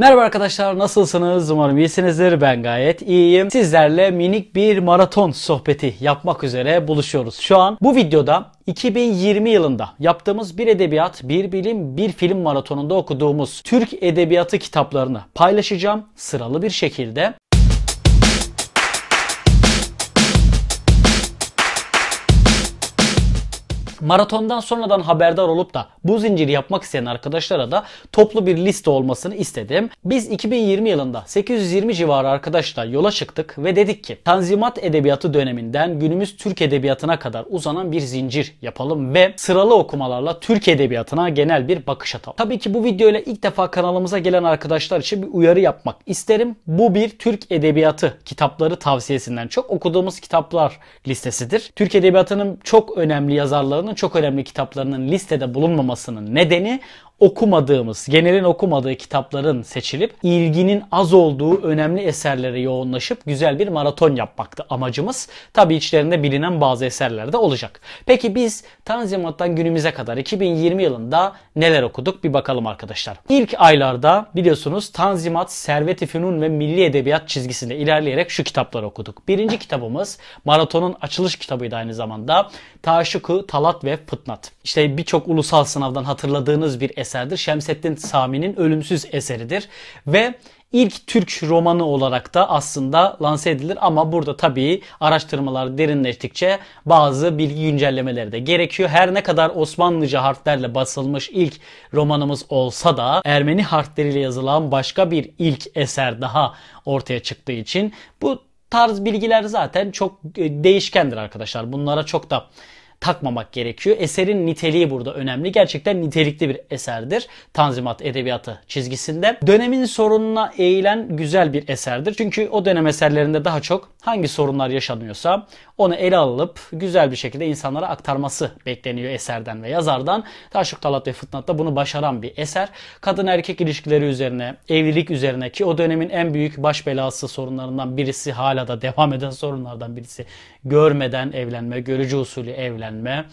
Merhaba arkadaşlar nasılsınız? Umarım iyisinizdir. Ben gayet iyiyim. Sizlerle minik bir maraton sohbeti yapmak üzere buluşuyoruz. Şu an bu videoda 2020 yılında yaptığımız bir edebiyat, bir bilim, bir film maratonunda okuduğumuz Türk edebiyatı kitaplarını paylaşacağım sıralı bir şekilde. Maratondan sonradan haberdar olup da bu zinciri yapmak isteyen arkadaşlara da toplu bir liste olmasını istedim. Biz 2020 yılında 820 civarı arkadaşla yola çıktık ve dedik ki Tanzimat Edebiyatı döneminden günümüz Türk Edebiyatı'na kadar uzanan bir zincir yapalım ve sıralı okumalarla Türk Edebiyatı'na genel bir bakış atalım. Tabii ki bu videoyla ilk defa kanalımıza gelen arkadaşlar için bir uyarı yapmak isterim. Bu bir Türk Edebiyatı kitapları tavsiyesinden çok okuduğumuz kitaplar listesidir. Türk Edebiyatı'nın çok önemli yazarlarının çok önemli kitaplarının listede bulunmamasının nedeni okumadığımız, genelin okumadığı kitapların seçilip ilginin az olduğu önemli eserlere yoğunlaşıp güzel bir maraton yapmaktı amacımız. Tabi içlerinde bilinen bazı eserler de olacak. Peki biz Tanzimat'tan günümüze kadar 2020 yılında neler okuduk bir bakalım arkadaşlar. İlk aylarda biliyorsunuz Tanzimat, Servet-i Fünun ve Milli Edebiyat çizgisinde ilerleyerek şu kitapları okuduk. Birinci kitabımız maratonun açılış kitabıydı aynı zamanda. Taşuku, Talat ve Pıtnat. İşte birçok ulusal sınavdan hatırladığınız bir eser eserdir. Şemsettin Sami'nin ölümsüz eseridir. Ve ilk Türk romanı olarak da aslında lanse edilir ama burada tabii araştırmalar derinleştikçe bazı bilgi güncellemeleri de gerekiyor. Her ne kadar Osmanlıca harflerle basılmış ilk romanımız olsa da Ermeni harfleriyle yazılan başka bir ilk eser daha ortaya çıktığı için bu tarz bilgiler zaten çok e, değişkendir arkadaşlar. Bunlara çok da takmamak gerekiyor. Eserin niteliği burada önemli. Gerçekten nitelikli bir eserdir. Tanzimat edebiyatı çizgisinde. Dönemin sorununa eğilen güzel bir eserdir. Çünkü o dönem eserlerinde daha çok hangi sorunlar yaşanıyorsa onu ele alıp güzel bir şekilde insanlara aktarması bekleniyor eserden ve yazardan. Taşuk Talat ve da bunu başaran bir eser. Kadın erkek ilişkileri üzerine, evlilik üzerine ki o dönemin en büyük baş belası sorunlarından birisi hala da devam eden sorunlardan birisi. Görmeden evlenme, görücü usulü evlenme kabullenme.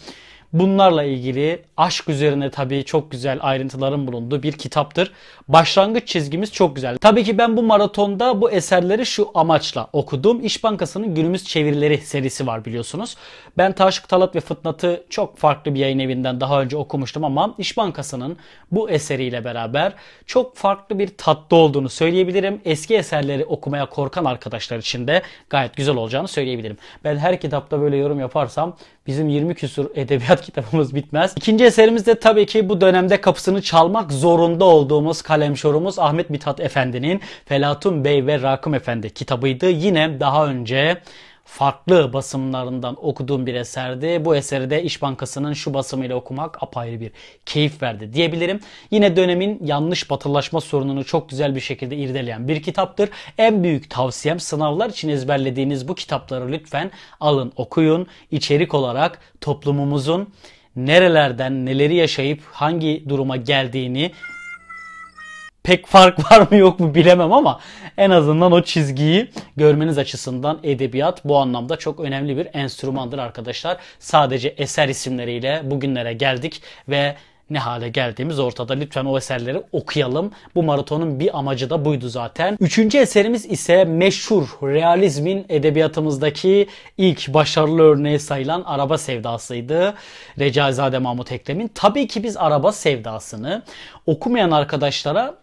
Bunlarla ilgili aşk üzerine tabii çok güzel ayrıntıların bulunduğu bir kitaptır. Başlangıç çizgimiz çok güzel. Tabii ki ben bu maratonda bu eserleri şu amaçla okudum. İş Bankası'nın günümüz çevirileri serisi var biliyorsunuz. Ben Taşık Talat ve Fıtnat'ı çok farklı bir yayın evinden daha önce okumuştum ama İş Bankası'nın bu eseriyle beraber çok farklı bir tatlı olduğunu söyleyebilirim. Eski eserleri okumaya korkan arkadaşlar için de gayet güzel olacağını söyleyebilirim. Ben her kitapta böyle yorum yaparsam Bizim 20 küsur edebiyat kitabımız bitmez. İkinci eserimiz de tabii ki bu dönemde kapısını çalmak zorunda olduğumuz kalemşorumuz Ahmet Mithat Efendi'nin Felatun Bey ve Rakım Efendi kitabıydı. Yine daha önce farklı basımlarından okuduğum bir eserdi. Bu eseri de İş Bankası'nın şu basımıyla okumak apayrı bir keyif verdi diyebilirim. Yine dönemin yanlış batılaşma sorununu çok güzel bir şekilde irdeleyen bir kitaptır. En büyük tavsiyem sınavlar için ezberlediğiniz bu kitapları lütfen alın okuyun. İçerik olarak toplumumuzun nerelerden neleri yaşayıp hangi duruma geldiğini pek fark var mı yok mu bilemem ama en azından o çizgiyi görmeniz açısından edebiyat bu anlamda çok önemli bir enstrümandır arkadaşlar. Sadece eser isimleriyle bugünlere geldik ve ne hale geldiğimiz ortada. Lütfen o eserleri okuyalım. Bu maratonun bir amacı da buydu zaten. Üçüncü eserimiz ise meşhur realizmin edebiyatımızdaki ilk başarılı örneği sayılan Araba Sevdası'ydı. Recaizade Mahmut Ekrem'in. Tabii ki biz Araba Sevdası'nı okumayan arkadaşlara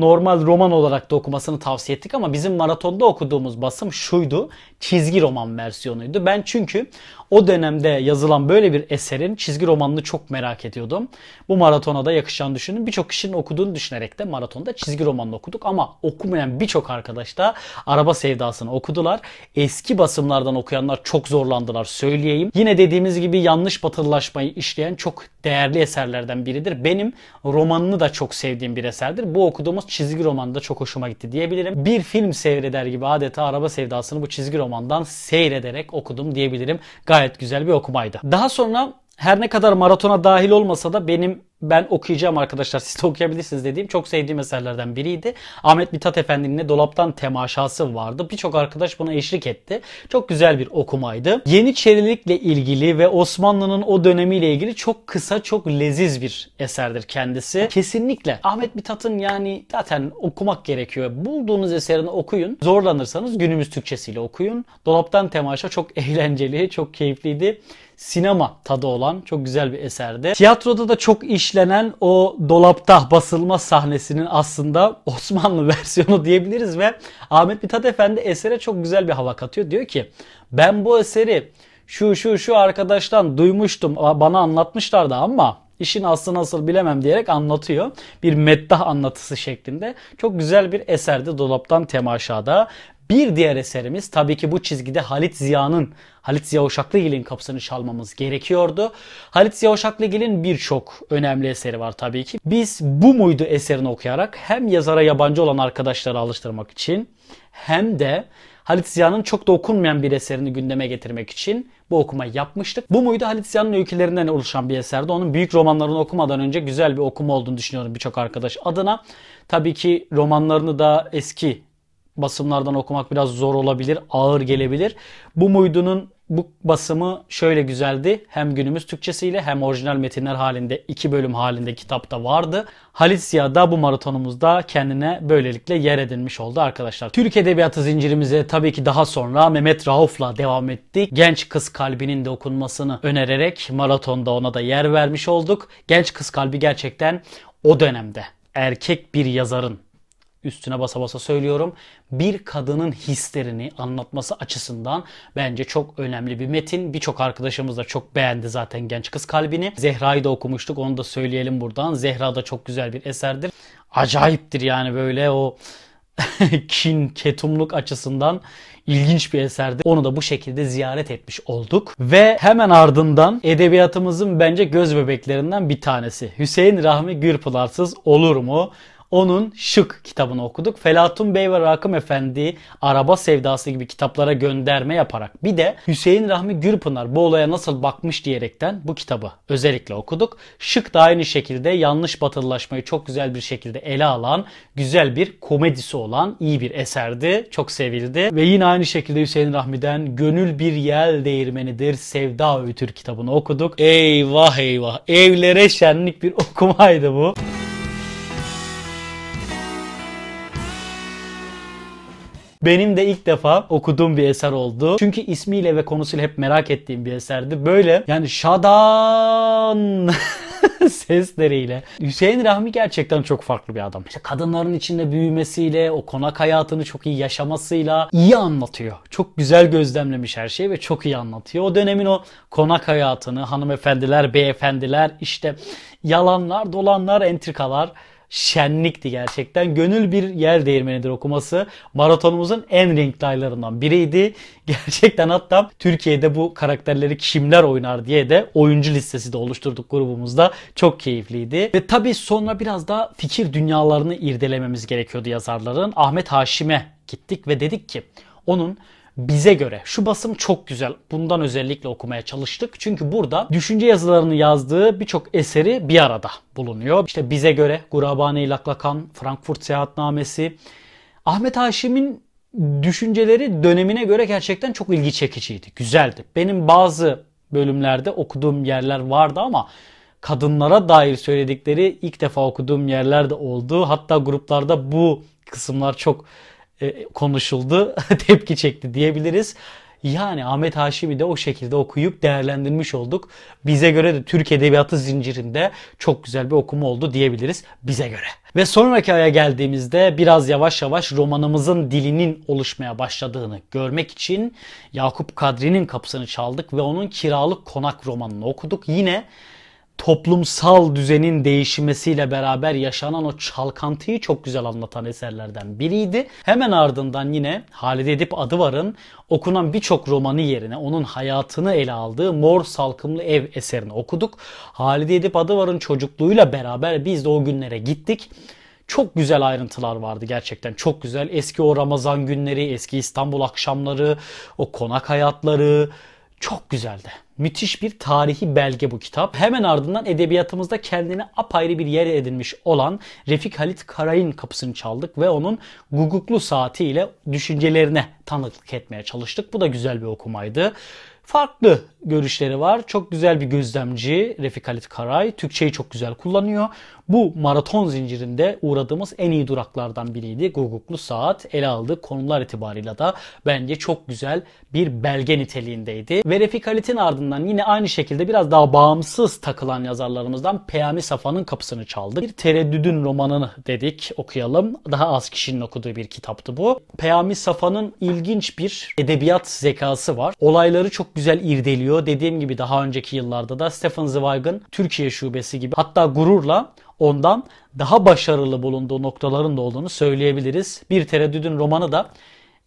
normal roman olarak da okumasını tavsiye ettik ama bizim maratonda okuduğumuz basım şuydu. Çizgi roman versiyonuydu. Ben çünkü o dönemde yazılan böyle bir eserin çizgi romanını çok merak ediyordum. Bu maratona da yakışan düşünün Birçok kişinin okuduğunu düşünerek de maratonda çizgi romanını okuduk ama okumayan birçok arkadaş da araba sevdasını okudular. Eski basımlardan okuyanlar çok zorlandılar söyleyeyim. Yine dediğimiz gibi yanlış batılılaşmayı işleyen çok değerli eserlerden biridir. Benim romanını da çok sevdiğim bir eserdir. Bu okuduğumuz çizgi romanı da çok hoşuma gitti diyebilirim. Bir film seyreder gibi adeta araba sevdasını bu çizgi romandan seyrederek okudum diyebilirim. Gayet güzel bir okumaydı. Daha sonra her ne kadar maratona dahil olmasa da benim ben okuyacağım arkadaşlar siz de okuyabilirsiniz dediğim çok sevdiğim eserlerden biriydi. Ahmet Mithat Efendi'nin Dolaptan Temaşası vardı. Birçok arkadaş buna eşlik etti. Çok güzel bir okumaydı. Yeniçerilikle ilgili ve Osmanlı'nın o dönemiyle ilgili çok kısa çok leziz bir eserdir kendisi. Kesinlikle Ahmet Mithat'ın yani zaten okumak gerekiyor. Bulduğunuz eserini okuyun. Zorlanırsanız günümüz Türkçesiyle okuyun. Dolaptan Temaşa çok eğlenceli, çok keyifliydi sinema tadı olan çok güzel bir eserde. Tiyatroda da çok işlenen o dolapta basılma sahnesinin aslında Osmanlı versiyonu diyebiliriz ve Ahmet Mithat Efendi esere çok güzel bir hava katıyor. Diyor ki ben bu eseri şu şu şu arkadaştan duymuştum bana anlatmışlardı ama işin aslı nasıl bilemem diyerek anlatıyor. Bir meddah anlatısı şeklinde. Çok güzel bir eserde dolaptan temaşada bir diğer eserimiz tabii ki bu çizgide Halit Ziya'nın, Halit Ziya Uşaklıgil'in kapısını çalmamız gerekiyordu. Halit Ziya Uşaklıgil'in birçok önemli eseri var tabii ki. Biz bu muydu eserini okuyarak hem yazara yabancı olan arkadaşları alıştırmak için hem de Halit Ziya'nın çok da okunmayan bir eserini gündeme getirmek için bu okumayı yapmıştık. Bu muydu Halit Ziya'nın öykülerinden oluşan bir eserdi. Onun büyük romanlarını okumadan önce güzel bir okuma olduğunu düşünüyorum birçok arkadaş adına. Tabii ki romanlarını da eski basımlardan okumak biraz zor olabilir, ağır gelebilir. Bu muydunun bu basımı şöyle güzeldi. Hem günümüz Türkçesiyle hem orijinal metinler halinde iki bölüm halinde kitapta vardı. Halit Ziya da bu maratonumuzda kendine böylelikle yer edinmiş oldu arkadaşlar. Türk Edebiyatı zincirimize tabii ki daha sonra Mehmet Rauf'la devam ettik. Genç Kız Kalbi'nin de okunmasını önererek maratonda ona da yer vermiş olduk. Genç Kız Kalbi gerçekten o dönemde erkek bir yazarın üstüne basa basa söylüyorum. Bir kadının hislerini anlatması açısından bence çok önemli bir metin. Birçok arkadaşımız da çok beğendi zaten Genç Kız Kalbini. Zehra'yı da okumuştuk onu da söyleyelim buradan. Zehra da çok güzel bir eserdir. Acayiptir yani böyle o kin, ketumluk açısından ilginç bir eserdi. Onu da bu şekilde ziyaret etmiş olduk. Ve hemen ardından edebiyatımızın bence göz bebeklerinden bir tanesi. Hüseyin Rahmi Gürpınarsız olur mu? Onun Şık kitabını okuduk. Felatun Bey ve Rakım Efendi Araba Sevdası gibi kitaplara gönderme yaparak bir de Hüseyin Rahmi Gürpınar bu olaya nasıl bakmış diyerekten bu kitabı özellikle okuduk. Şık da aynı şekilde yanlış batılılaşmayı çok güzel bir şekilde ele alan, güzel bir komedisi olan iyi bir eserdi. Çok sevildi. Ve yine aynı şekilde Hüseyin Rahmi'den Gönül Bir Yel Değirmenidir Sevda Öğütür kitabını okuduk. Eyvah eyvah. Evlere şenlik bir okumaydı bu. Benim de ilk defa okuduğum bir eser oldu. Çünkü ismiyle ve konusuyla hep merak ettiğim bir eserdi. Böyle yani şadan sesleriyle. Hüseyin Rahmi gerçekten çok farklı bir adam. İşte kadınların içinde büyümesiyle, o konak hayatını çok iyi yaşamasıyla iyi anlatıyor. Çok güzel gözlemlemiş her şeyi ve çok iyi anlatıyor. O dönemin o konak hayatını, hanımefendiler, beyefendiler, işte yalanlar, dolanlar, entrikalar şenlikti gerçekten. Gönül bir yer değirmenidir okuması. Maratonumuzun en renkli aylarından biriydi. Gerçekten hatta Türkiye'de bu karakterleri kimler oynar diye de oyuncu listesi de oluşturduk grubumuzda. Çok keyifliydi. Ve tabii sonra biraz daha fikir dünyalarını irdelememiz gerekiyordu yazarların. Ahmet Haşim'e gittik ve dedik ki onun bize göre. Şu basım çok güzel. Bundan özellikle okumaya çalıştık. Çünkü burada düşünce yazılarını yazdığı birçok eseri bir arada bulunuyor. İşte bize göre Gurabane-i Laklakan, Frankfurt Seyahatnamesi, Ahmet Haşim'in düşünceleri dönemine göre gerçekten çok ilgi çekiciydi. Güzeldi. Benim bazı bölümlerde okuduğum yerler vardı ama kadınlara dair söyledikleri ilk defa okuduğum yerler de oldu. Hatta gruplarda bu kısımlar çok e, konuşuldu, tepki çekti diyebiliriz. Yani Ahmet Haşim'i de o şekilde okuyup değerlendirmiş olduk. Bize göre de Türk Edebiyatı zincirinde çok güzel bir okuma oldu diyebiliriz bize göre. Ve sonraki aya geldiğimizde biraz yavaş yavaş romanımızın dilinin oluşmaya başladığını görmek için Yakup Kadri'nin kapısını çaldık ve onun Kiralık Konak romanını okuduk. Yine toplumsal düzenin değişmesiyle beraber yaşanan o çalkantıyı çok güzel anlatan eserlerden biriydi. Hemen ardından yine Halide Edip Adıvar'ın okunan birçok romanı yerine onun hayatını ele aldığı Mor Salkımlı Ev eserini okuduk. Halide Edip Adıvar'ın çocukluğuyla beraber biz de o günlere gittik. Çok güzel ayrıntılar vardı gerçekten çok güzel. Eski o Ramazan günleri, eski İstanbul akşamları, o konak hayatları, çok güzeldi. Müthiş bir tarihi belge bu kitap. Hemen ardından edebiyatımızda kendini apayrı bir yere edinmiş olan Refik Halit Karay'ın kapısını çaldık ve onun Guguklu saatiyle düşüncelerine tanıklık etmeye çalıştık. Bu da güzel bir okumaydı. Farklı görüşleri var. Çok güzel bir gözlemci Refik Halit Karay. Türkçeyi çok güzel kullanıyor. Bu maraton zincirinde uğradığımız en iyi duraklardan biriydi. Guguklu saat ele aldığı konular itibariyle da bence çok güzel bir belge niteliğindeydi. Ve Halit'in ardından yine aynı şekilde biraz daha bağımsız takılan yazarlarımızdan Peyami Safa'nın kapısını çaldık. Bir tereddüdün romanını dedik okuyalım. Daha az kişinin okuduğu bir kitaptı bu. Peyami Safa'nın ilginç bir edebiyat zekası var. Olayları çok güzel irdeliyor. Dediğim gibi daha önceki yıllarda da Stephen Zweig'ın Türkiye şubesi gibi hatta gururla ondan daha başarılı bulunduğu noktaların da olduğunu söyleyebiliriz. Bir Tereddüd'ün romanı da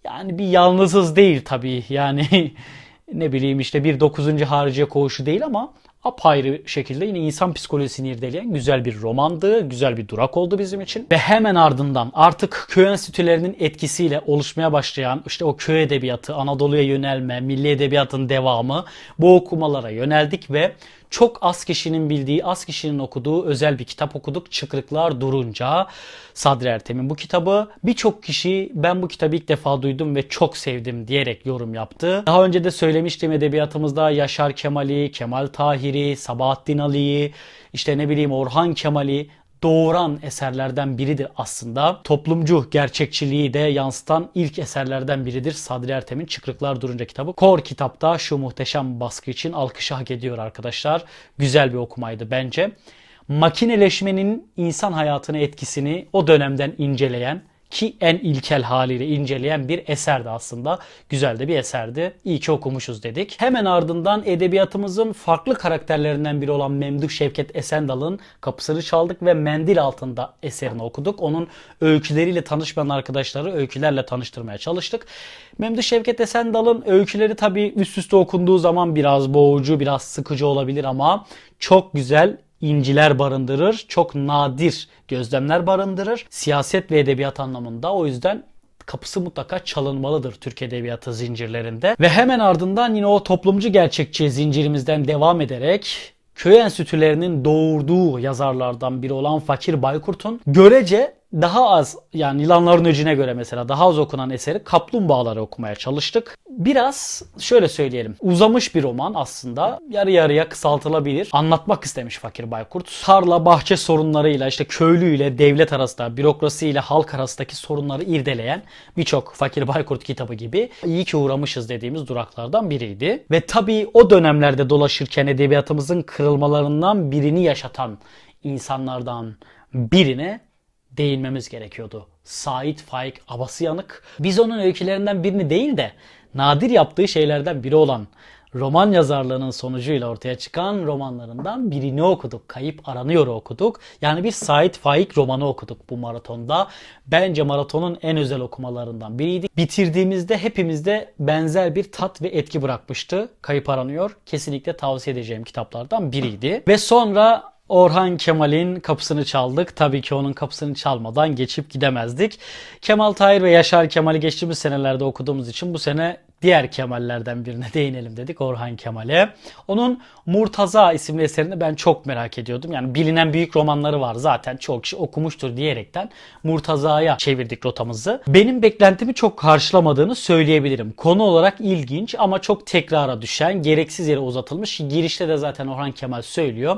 yani bir yalnızız değil tabii. Yani ne bileyim işte bir 9. hariciye koğuşu değil ama apayrı şekilde yine insan psikolojisini irdeleyen güzel bir romandı, güzel bir durak oldu bizim için. Ve hemen ardından artık köy enstitülerinin etkisiyle oluşmaya başlayan işte o köy edebiyatı, Anadolu'ya yönelme, milli edebiyatın devamı bu okumalara yöneldik ve çok az kişinin bildiği, az kişinin okuduğu özel bir kitap okuduk. Çıkrıklar durunca Sadri Ertem'in bu kitabı birçok kişi ben bu kitabı ilk defa duydum ve çok sevdim diyerek yorum yaptı. Daha önce de söylemiştim edebiyatımızda Yaşar Kemal'i, Kemal Tahir, Cihangir'i, Sabahattin Ali'yi, işte ne bileyim Orhan Kemal'i doğuran eserlerden biridir aslında. Toplumcu gerçekçiliği de yansıtan ilk eserlerden biridir Sadri Ertem'in Çıkrıklar Durunca kitabı. Kor kitapta şu muhteşem baskı için alkışı hak ediyor arkadaşlar. Güzel bir okumaydı bence. Makineleşmenin insan hayatına etkisini o dönemden inceleyen ki en ilkel haliyle inceleyen bir eserdi aslında. Güzel de bir eserdi. İyi ki okumuşuz dedik. Hemen ardından edebiyatımızın farklı karakterlerinden biri olan Memduh Şevket Esendal'ın kapısını çaldık ve Mendil Altında eserini okuduk. Onun öyküleriyle tanışmayan arkadaşları öykülerle tanıştırmaya çalıştık. Memduh Şevket Esendal'ın öyküleri tabii üst üste okunduğu zaman biraz boğucu, biraz sıkıcı olabilir ama çok güzel inciler barındırır, çok nadir gözlemler barındırır. Siyaset ve edebiyat anlamında o yüzden kapısı mutlaka çalınmalıdır Türk Edebiyatı zincirlerinde. Ve hemen ardından yine o toplumcu gerçekçi zincirimizden devam ederek köy enstitülerinin doğurduğu yazarlardan biri olan Fakir Baykurt'un görece daha az yani yılanların öcüne göre mesela daha az okunan eseri Kaplumbağaları okumaya çalıştık. Biraz şöyle söyleyelim. Uzamış bir roman aslında. Yarı yarıya kısaltılabilir. Anlatmak istemiş Fakir Baykurt. Tarla bahçe sorunlarıyla işte köylüyle devlet arasında bürokrasiyle halk arasındaki sorunları irdeleyen birçok Fakir Baykurt kitabı gibi iyi ki uğramışız dediğimiz duraklardan biriydi. Ve tabii o dönemlerde dolaşırken edebiyatımızın kırılmalarından birini yaşatan insanlardan birine değinmemiz gerekiyordu. Sait Faik Abasıyanık. Biz onun öykülerinden birini değil de nadir yaptığı şeylerden biri olan roman yazarlığının sonucuyla ortaya çıkan romanlarından birini okuduk. Kayıp Aranıyor'u okuduk. Yani bir Sait Faik romanı okuduk bu maratonda. Bence maratonun en özel okumalarından biriydi. Bitirdiğimizde hepimizde benzer bir tat ve etki bırakmıştı. Kayıp Aranıyor kesinlikle tavsiye edeceğim kitaplardan biriydi. Ve sonra Orhan Kemal'in kapısını çaldık. Tabii ki onun kapısını çalmadan geçip gidemezdik. Kemal Tahir ve Yaşar Kemal'i geçtiğimiz senelerde okuduğumuz için bu sene diğer Kemal'lerden birine değinelim dedik Orhan Kemal'e. Onun Murtaza isimli eserini ben çok merak ediyordum. Yani bilinen büyük romanları var zaten çok kişi okumuştur diyerekten Murtaza'ya çevirdik rotamızı. Benim beklentimi çok karşılamadığını söyleyebilirim. Konu olarak ilginç ama çok tekrara düşen, gereksiz yere uzatılmış. Girişte de zaten Orhan Kemal söylüyor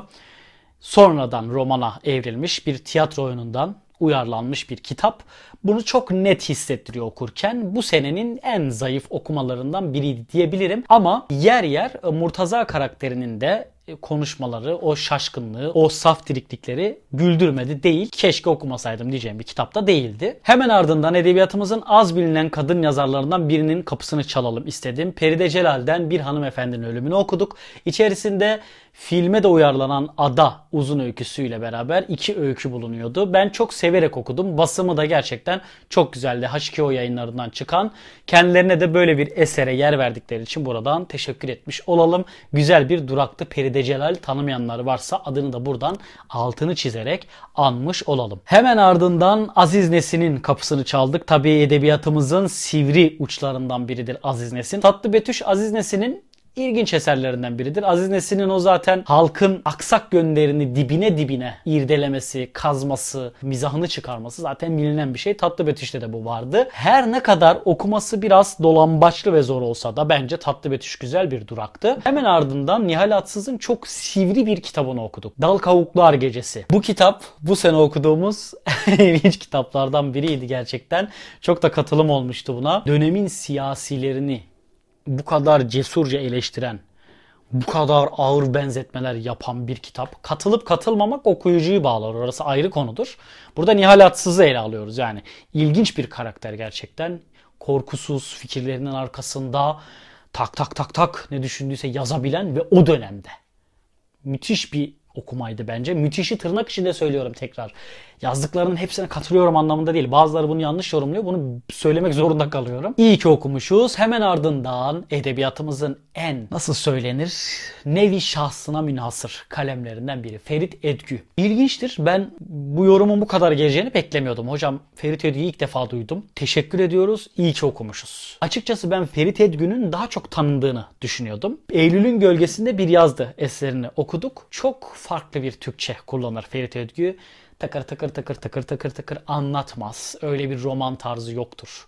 sonradan romana evrilmiş bir tiyatro oyunundan uyarlanmış bir kitap. Bunu çok net hissettiriyor okurken. Bu senenin en zayıf okumalarından biriydi diyebilirim. Ama yer yer Murtaza karakterinin de e, konuşmaları, o şaşkınlığı, o saf diriklikleri güldürmedi değil. Keşke okumasaydım diyeceğim bir kitapta değildi. Hemen ardından edebiyatımızın az bilinen kadın yazarlarından birinin kapısını çalalım istedim. Peride Celal'den bir hanımefendinin ölümünü okuduk. İçerisinde filme de uyarlanan Ada uzun öyküsüyle beraber iki öykü bulunuyordu. Ben çok severek okudum. Basımı da gerçekten çok güzeldi. h yayınlarından çıkan. Kendilerine de böyle bir esere yer verdikleri için buradan teşekkür etmiş olalım. Güzel bir duraktı. Peride Celal tanımayanlar varsa adını da buradan altını çizerek anmış olalım. Hemen ardından Aziz Nesin'in kapısını çaldık. Tabii edebiyatımızın sivri uçlarından biridir Aziz Nesin. Tatlı Betüş Aziz Nesin'in ilginç eserlerinden biridir. Aziz Nesin'in o zaten halkın aksak gönderini dibine dibine irdelemesi, kazması, mizahını çıkarması zaten bilinen bir şey. Tatlı Betüş'te de bu vardı. Her ne kadar okuması biraz dolambaçlı ve zor olsa da bence Tatlı Betüş güzel bir duraktı. Hemen ardından Nihal Atsız'ın çok sivri bir kitabını okuduk. Dal Kavuklar Gecesi. Bu kitap bu sene okuduğumuz ilginç kitaplardan biriydi gerçekten. Çok da katılım olmuştu buna. Dönemin siyasilerini bu kadar cesurca eleştiren, bu kadar ağır benzetmeler yapan bir kitap. Katılıp katılmamak okuyucuyu bağlar. Orası ayrı konudur. Burada Nihal Atsız'ı ele alıyoruz. Yani ilginç bir karakter gerçekten. Korkusuz, fikirlerinin arkasında tak tak tak tak ne düşündüyse yazabilen ve o dönemde. Müthiş bir okumaydı bence. Müthişi tırnak içinde söylüyorum tekrar yazdıklarının hepsine katılıyorum anlamında değil. Bazıları bunu yanlış yorumluyor. Bunu söylemek zorunda kalıyorum. İyi ki okumuşuz. Hemen ardından edebiyatımızın en nasıl söylenir? Nevi şahsına münhasır kalemlerinden biri. Ferit Edgü. İlginçtir. Ben bu yorumun bu kadar geleceğini beklemiyordum. Hocam Ferit Edgü'yü ilk defa duydum. Teşekkür ediyoruz. İyi ki okumuşuz. Açıkçası ben Ferit Edgü'nün daha çok tanındığını düşünüyordum. Eylül'ün gölgesinde bir yazdı eserini okuduk. Çok farklı bir Türkçe kullanır Ferit Edgü takır takır takır takır takır takır anlatmaz. Öyle bir roman tarzı yoktur.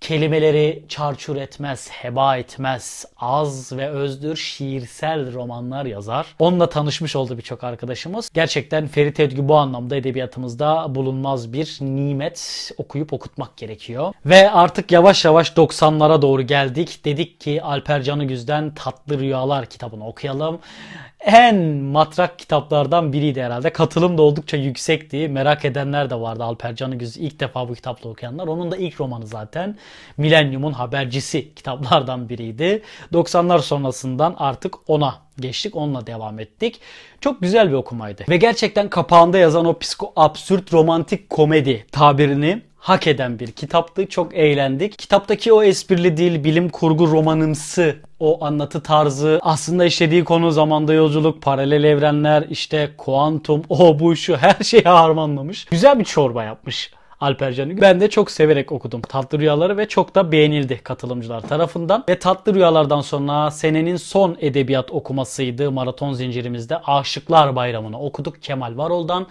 Kelimeleri çarçur etmez, heba etmez, az ve özdür şiirsel romanlar yazar. Onunla tanışmış oldu birçok arkadaşımız. Gerçekten Ferit Edgü bu anlamda edebiyatımızda bulunmaz bir nimet okuyup okutmak gerekiyor. Ve artık yavaş yavaş 90'lara doğru geldik. Dedik ki Alper güzden Tatlı Rüyalar kitabını okuyalım. En matrak kitaplardan biriydi herhalde. Katılım da oldukça yüksekti. Merak edenler de vardı Alper güz ilk defa bu kitapla okuyanlar. Onun da ilk romanı zaten. Millennium'un habercisi kitaplardan biriydi. 90'lar sonrasından artık ona geçtik. Onunla devam ettik. Çok güzel bir okumaydı. Ve gerçekten kapağında yazan o psiko absürt romantik komedi tabirini hak eden bir kitaptı. Çok eğlendik. Kitaptaki o esprili dil, bilim kurgu romanımsı o anlatı tarzı, aslında işlediği konu zamanda yolculuk, paralel evrenler, işte kuantum, o bu şu her şeyi harmanlamış. Güzel bir çorba yapmış. Alpercan Ülgün. Ben de çok severek okudum Tatlı Rüyaları ve çok da beğenildi katılımcılar tarafından. Ve Tatlı Rüyalardan sonra senenin son edebiyat okumasıydı maraton zincirimizde Aşıklar Bayramı'nı okuduk Kemal Varol'dan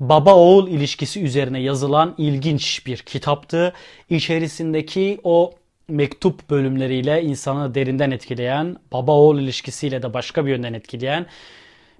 baba oğul ilişkisi üzerine yazılan ilginç bir kitaptı. İçerisindeki o mektup bölümleriyle insanı derinden etkileyen, baba oğul ilişkisiyle de başka bir yönden etkileyen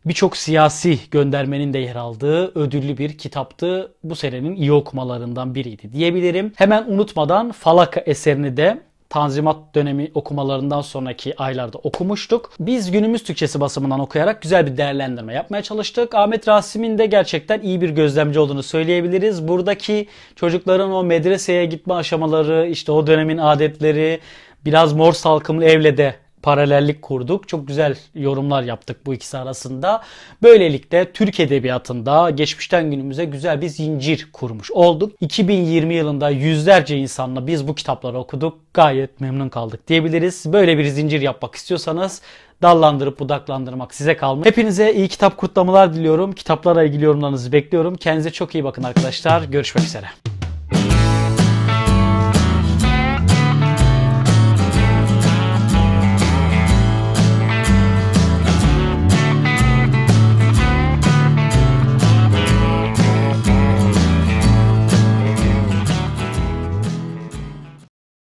birçok siyasi göndermenin de yer aldığı ödüllü bir kitaptı. Bu senenin iyi okumalarından biriydi diyebilirim. Hemen unutmadan Falaka eserini de Tanzimat dönemi okumalarından sonraki aylarda okumuştuk. Biz günümüz Türkçesi basımından okuyarak güzel bir değerlendirme yapmaya çalıştık. Ahmet Rasim'in de gerçekten iyi bir gözlemci olduğunu söyleyebiliriz. Buradaki çocukların o medreseye gitme aşamaları, işte o dönemin adetleri, biraz mor salkımlı evle de paralellik kurduk. Çok güzel yorumlar yaptık bu ikisi arasında. Böylelikle Türk Edebiyatı'nda geçmişten günümüze güzel bir zincir kurmuş olduk. 2020 yılında yüzlerce insanla biz bu kitapları okuduk. Gayet memnun kaldık diyebiliriz. Böyle bir zincir yapmak istiyorsanız dallandırıp budaklandırmak size kalmış. Hepinize iyi kitap kutlamalar diliyorum. kitaplara ilgili yorumlarınızı bekliyorum. Kendinize çok iyi bakın arkadaşlar. Görüşmek üzere.